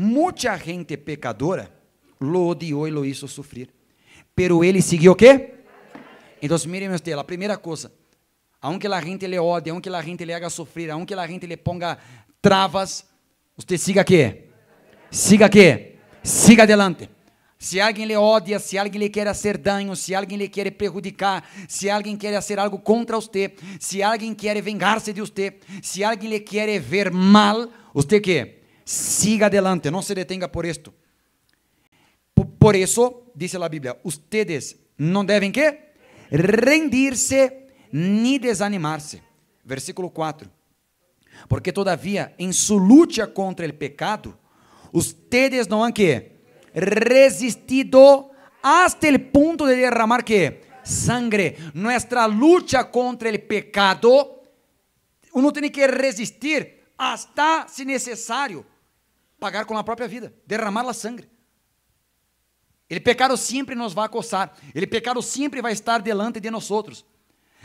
Muita gente pecadora lo odiou e lo hizo sofrer. Pero ele seguiu o quê? Então, mirem a primeira coisa, aunque a gente le odie, aunque a gente le haga sofrer, aunque a gente le ponga travas, você siga que? Siga que? Siga adelante. Se alguém le odia, se alguém lhe quer fazer dano, se alguém lhe quer prejudicar, se alguém quer fazer algo contra você, se alguém quer vingar-se de você, se alguém lhe quer ver mal, você que? siga adelante, não se detenga por esto. Por isso, diz a Bíblia, ustedes não devem que? Rendir-se, nem desanimar-se. Versículo 4. Porque todavia, em sua luta contra o pecado, ustedes não han que? Resistido hasta el punto de derramar que? Sangre. Nuestra luta contra el pecado, uno tem que resistir hasta, se necessário, pagar com a própria vida, derramar la sangue. Ele pecado sempre nos vai coçar, ele pecado sempre vai estar delante de nós outros.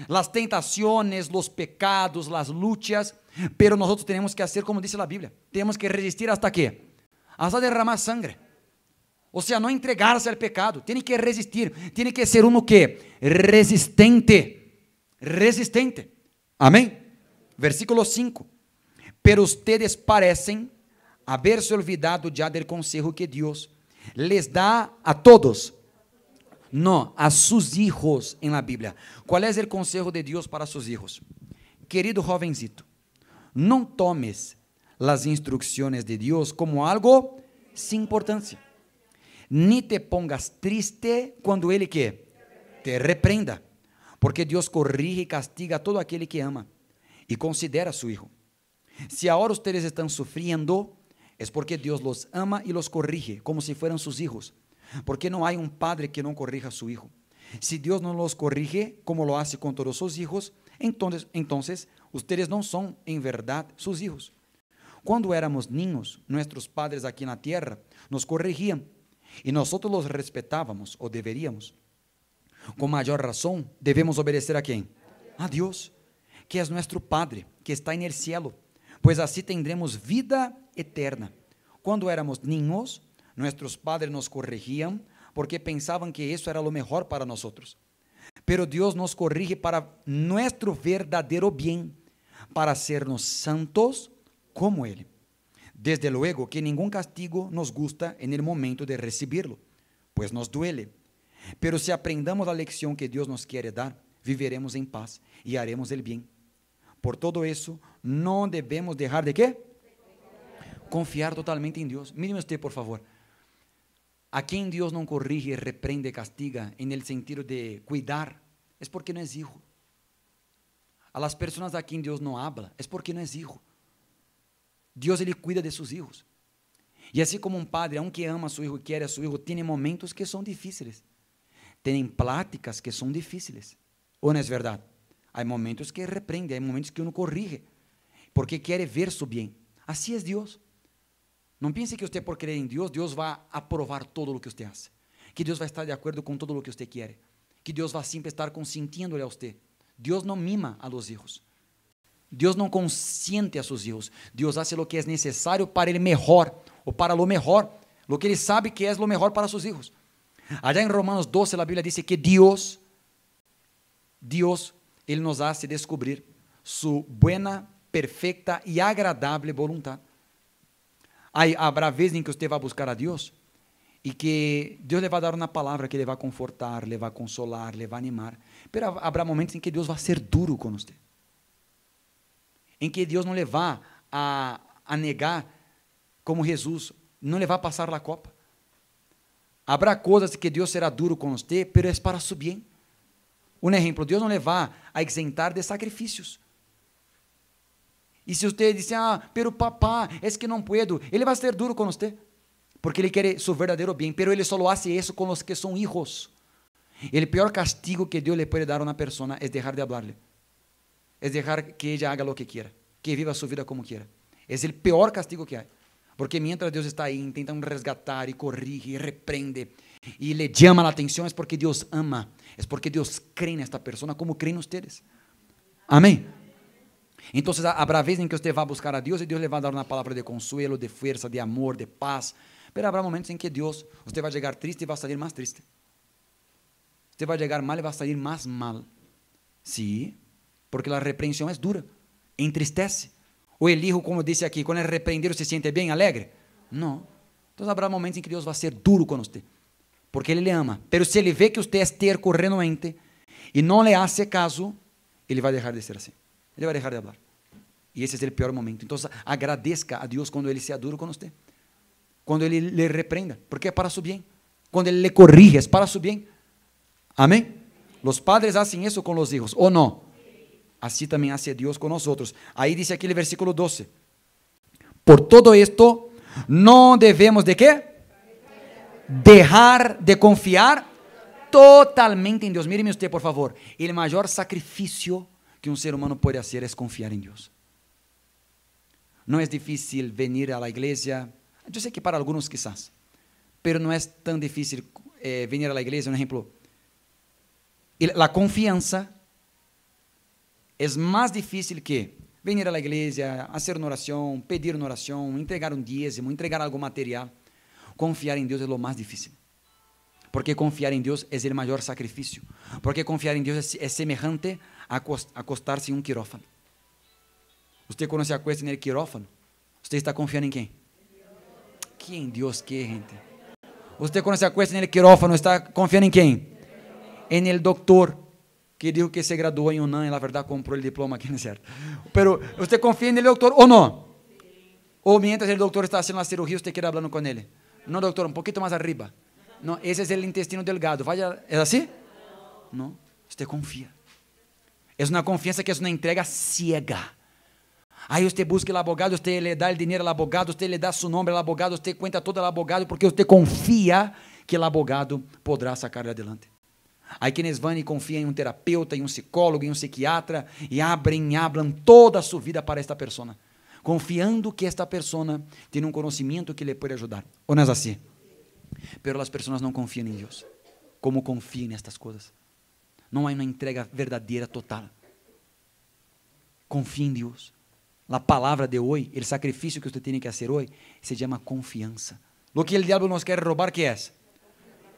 Las tentações los pecados, las lutas, pero outros temos que fazer como diz a bíblia temos que resistir hasta quê? Hasta derramar sangue. Ou seja, não entregar-se ao pecado, tem que resistir, tem que ser um o quê? Resistente. Resistente. Amém? Versículo 5. Pero ustedes parecem haberse olvidado ya del consejo que Dios les da a todos. No, a sus hijos en la Biblia. ¿Cuál es el consejo de Dios para sus hijos? Querido jovencito, no tomes las instrucciones de Dios como algo sin importancia. Ni te pongas triste cuando Él que te reprenda, porque Dios corrige y castiga a todo aquel que ama y considera a su hijo. Si ahora ustedes están sufriendo, es porque Dios los ama y los corrige como si fueran sus hijos. Porque no hay un padre que no corrija a su hijo. Si Dios no los corrige como lo hace con todos sus hijos, entonces, entonces ustedes no son en verdad sus hijos. Cuando éramos niños, nuestros padres aquí en la tierra nos corregían y nosotros los respetábamos o deberíamos. Con mayor razón, debemos obedecer a quién? A Dios, que es nuestro Padre, que está en el cielo, pues así tendremos vida eterna. Quando éramos niños, nuestros padres nos corregían porque pensaban que eso era lo mejor para nosotros. Pero Dios nos corrige para nuestro verdadero bien, para hacernos santos como Él. Desde luego que ningún castigo nos gusta en el momento de recibirlo, pues nos duele. Pero si aprendamos la lección que Dios nos quiere dar, viveremos en paz y haremos el bien. Por todo eso, no debemos dejar de qué? confiar totalmente en Dios. Míreme usted, por favor. A quien Dios no corrige, reprende, castiga en el sentido de cuidar, es porque no es hijo. A las personas a quien Dios no habla, es porque no es hijo. Dios él cuida de sus hijos. y así como un padre, aunque ama a su hijo y quiere a su hijo, tiene momentos que son difíciles, tienen pláticas que son difíciles, o no es verdad, hay momentos que reprende, hay momentos que uno corrige, porque quiere ver su bien, así es Dios, Não pense que você por crer em Deus, Deus vai aprovar todo o que você faz. Que Deus vai estar de acordo com todo o que você quer. Que Deus vai sempre estar consentindo a você. Deus não mima a los hijos. Deus não consiente a seus filhos. Deus faz o que é necessário para ele melhor, ou para lo melhor, lo que ele sabe que é lo melhor para seus filhos. Allá em Romanos 12, a Bíblia diz que Deus, Deus, ele nos hace descobrir sua buena, perfeita e agradável vontade. Aí haverá vezes em que você vai buscar a Deus e que Deus lhe vai dar uma palavra que lhe vai confortar, lhe vai consolar, lhe vai animar. Mas haverá momentos em que Deus vai ser duro com você. Em que Deus não levar a, a negar como Jesus, não lhe a passar a copa. Habrá coisas que Deus será duro com você, pero é para subir. Um exemplo, Deus não levar a isentar de sacrifícios. E se você disser, ah, pero papá, é que não puedo, ele vai ser duro com você, porque ele quer seu verdadeiro bem, pero ele só lo hace isso com os que são hijos. O pior castigo que Deus le pode dar a uma pessoa é deixar de hablarle, é deixar que ella haga lo que quiera, que viva sua vida como quiera. É o pior castigo que há. Porque mientras Deus está aí tentando resgatar e corrige e repreende e le llama a atenção, é porque Deus ama, é porque Deus crê nesta pessoa como crê em vocês. Amém? Então haverá vezes em que você vai buscar a Deus e Deus lhe vai dar uma palavra de consuelo, de força, de amor, de paz. Mas haverá momentos em que Deus, você vai chegar triste e vai sair mais triste. Você vai chegar mal e vai sair mais mal. Sim, porque a repreensão é dura, entristece. O Elijo, como disse aqui, quando é repreender, se sente bem, alegre? Não. Então haverá momentos em que Deus vai ser duro com você, porque Ele lhe ama. Pero se Ele vê que você é terco, renuente, e não lhe hace caso, Ele vai deixar de ser assim. Ele vai deixar de falar. E esse é o pior momento. Então, agradeça a Deus quando Ele seja duro com você. Quando Ele lhe reprenda, porque é para su bem. Quando Ele lhe corrige, é para su bem. Amém? Os padres fazem isso com os filhos, ou não? Assim também hace Deus com nós. Aí diz aquele versículo 12. Por todo esto, não devemos de quê? Dejar de confiar totalmente em Deus. Míreme você por favor. O maior sacrifício que um ser humano pode fazer é confiar em Deus. Não é difícil vir à igreja. Eu sei que para alguns, quizás, mas não é tão difícil eh, vir à igreja. Um exemplo: a confiança é mais difícil que vir à igreja, fazer uma oração, pedir uma oração, entregar um dízimo, entregar algo material. Confiar em Deus é o mais difícil. Porque confiar em Deus é o maior sacrifício. Porque confiar em Deus é, é semelhante acostar-se em um quirófano. Você quando se acuesta no quirófano, você está confiando em quem? Quem? Deus que, gente. Você quando se acuesta no quirófano, está confiando em quem? Em é el doctor que dijo que se graduou em UNAM e na verdade comprou o diploma aqui, não é certo? Mas você confia no doutor ou não? Ou mientras o doutor está fazendo a cirurgia, você quer falando com ele? Não, doutor, um pouquinho mais arriba. Não, esse é o intestino delgado. Vaya, é assim? Não, você confia. É uma confiança que é uma entrega ciega. Aí você busca o abogado, você lhe dá o dinheiro ao abogado, você lhe dá seu nome ao abogado, você conta todo ao abogado, porque você confia que o abogado poderá sacar adelante. Aí quienes vão e confiam em um terapeuta, em um psicólogo, em um psiquiatra, e abrem, abram toda a sua vida para esta pessoa, confiando que esta pessoa tem um conhecimento que lhe pode ajudar. Ou não é assim? Pero as pessoas não confiam em Deus, como confiam nestas coisas não há é uma entrega verdadeira, total. Confie em Deus. A palavra de hoje, o sacrifício que você tem que fazer hoje, se chama confiança. O que o diabo nos quer roubar, que é?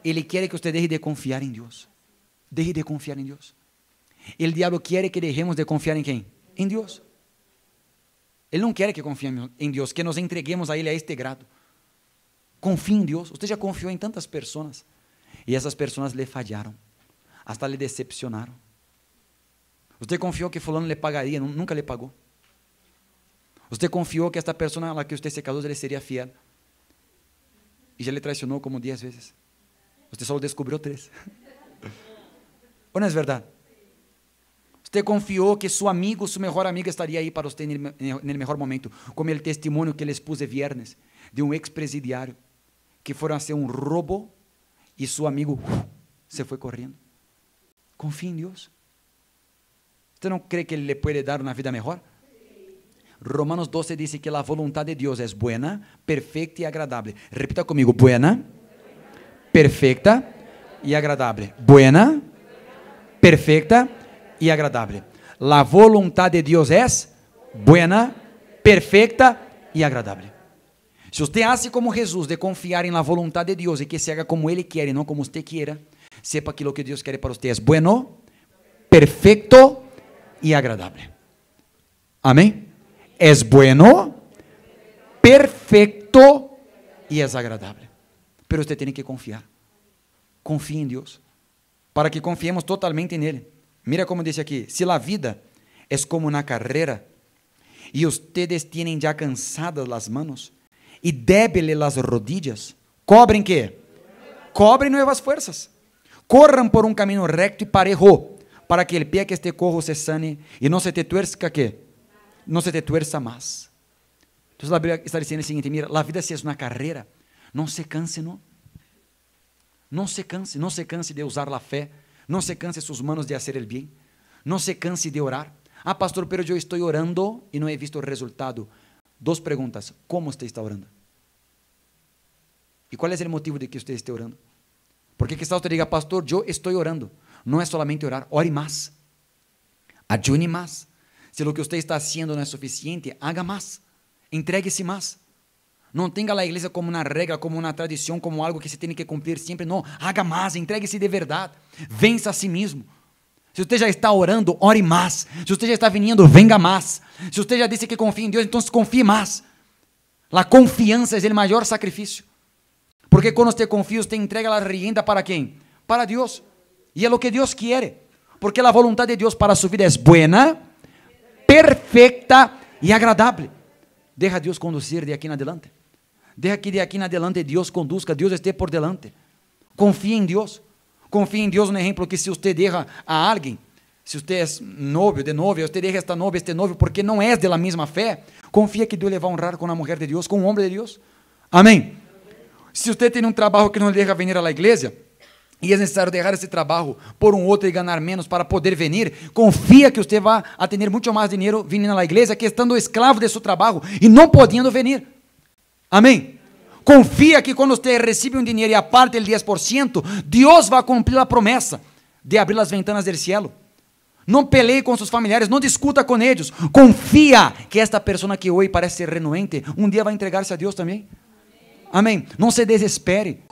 Ele quer que você deixe de confiar em Deus. Deixe de confiar em Deus. O diabo quer que deixemos de confiar em quem? Em Deus. Ele não quer que confiemos em Deus, que nos entreguemos a Ele a este grado. Confie em Deus. Você já confiou em tantas pessoas e essas pessoas lhe falharam hasta le decepcionaron. Usted confió que fulano le pagaría, nunca le pagó. Usted confió que esta persona a la que usted se casó le sería fiel. Y ya le traicionó como 10 veces. Usted solo descubrió tres. ¿O no es verdad? Usted confió que su amigo, su mejor amigo estaría ahí para usted en el, mejor momento, como el testimonio que les puse viernes de un expresidiario que fueron a hacer un robo y su amigo se fue corriendo. Confie em Deus você não cree que lhe pode dar uma vida melhor Romanos 12 diz que a voluntad de Deus é buena, perfecta e agradável Repita comigo buena, perfecta e agradável Buena, perfecta e agradável a voluntad de Deus é buena, perfecta e agradável. Se você hace como Jesus de confiar em la voluntad de Deus e que se haga como Ele quer e não como você quiera. Sepa que lo que Deus quer para você é bueno, perfecto e agradável. Amém? É bueno, perfecto e agradável. agradable. Mas você tem que confiar. Confie em Deus Para que confiemos totalmente nele. Mira como diz aqui: si a vida é como una carrera e ustedes têm já cansadas las manos e débiles las rodillas, cobrem que? Cobrem novas forças. Corram por um caminho recto e parejo, para que o pé que este cojo se sane e não se te tuerça que não se te tuerça mais. Entonces la Biblia está dizendo o seguinte: mira, a vida se é uma carreira, não se canse, não, não se canse, não se canse de usar a fé, não se canse suas manos de fazer o bem, não se canse de orar. Ah, pastor, pero eu estou orando e não he visto o resultado. Dos perguntas, como você está orando? E qual é o motivo de que você esteja orando? Porque quizás te diga, pastor, eu estou orando. Não é solamente orar, ore mais. Ayune mais. Se o que você está fazendo não é suficiente, haga mais. Entregue-se mais. Não tenha a igreja como uma regra, como uma tradição, como algo que se tem que cumprir sempre. Não, haga mais, entregue-se de verdade. Vença a si mesmo. Se você já está orando, ore mais. Se você já está vindo, venga mais. Se você já disse que confia em Deus, então se confie mais. A confiança é o maior sacrifício. Porque quando te confia, te entrega a rienda para quem? Para Deus. E é o que Deus quer. Porque a vontade de Deus para sua vida é buena, perfeita e agradável. Deja Deus conduzir de aqui na delante. Deja que de aqui na delante Deus conduzca, Deus esteja por delante. Confie em Deus. Confie em Deus Um exemplo que se você deja a alguém, se você é novio, de se você derra esta novia, este novio, porque não é da mesma fé, confia que Deus lhe vai honrar com a mulher de Deus, com o homem de Deus. Amém. Se você tem um trabalho que não lhe deja venir à igreja, e é necessário deixar esse trabalho por um outro e ganhar menos para poder vir, confia que você vai atender muito mais dinheiro vindo à igreja que estando escravo de seu trabalho e não podendo vir. Amém? Confia que quando você recebe um dinheiro e a parte 10%, Deus vai cumprir a promessa de abrir as ventanas do cielo. Não peleie com seus familiares, não discuta com eles. Confia que esta pessoa que hoje parece ser renuente, um dia vai entregar-se a Deus também. Amém. Não se desespere.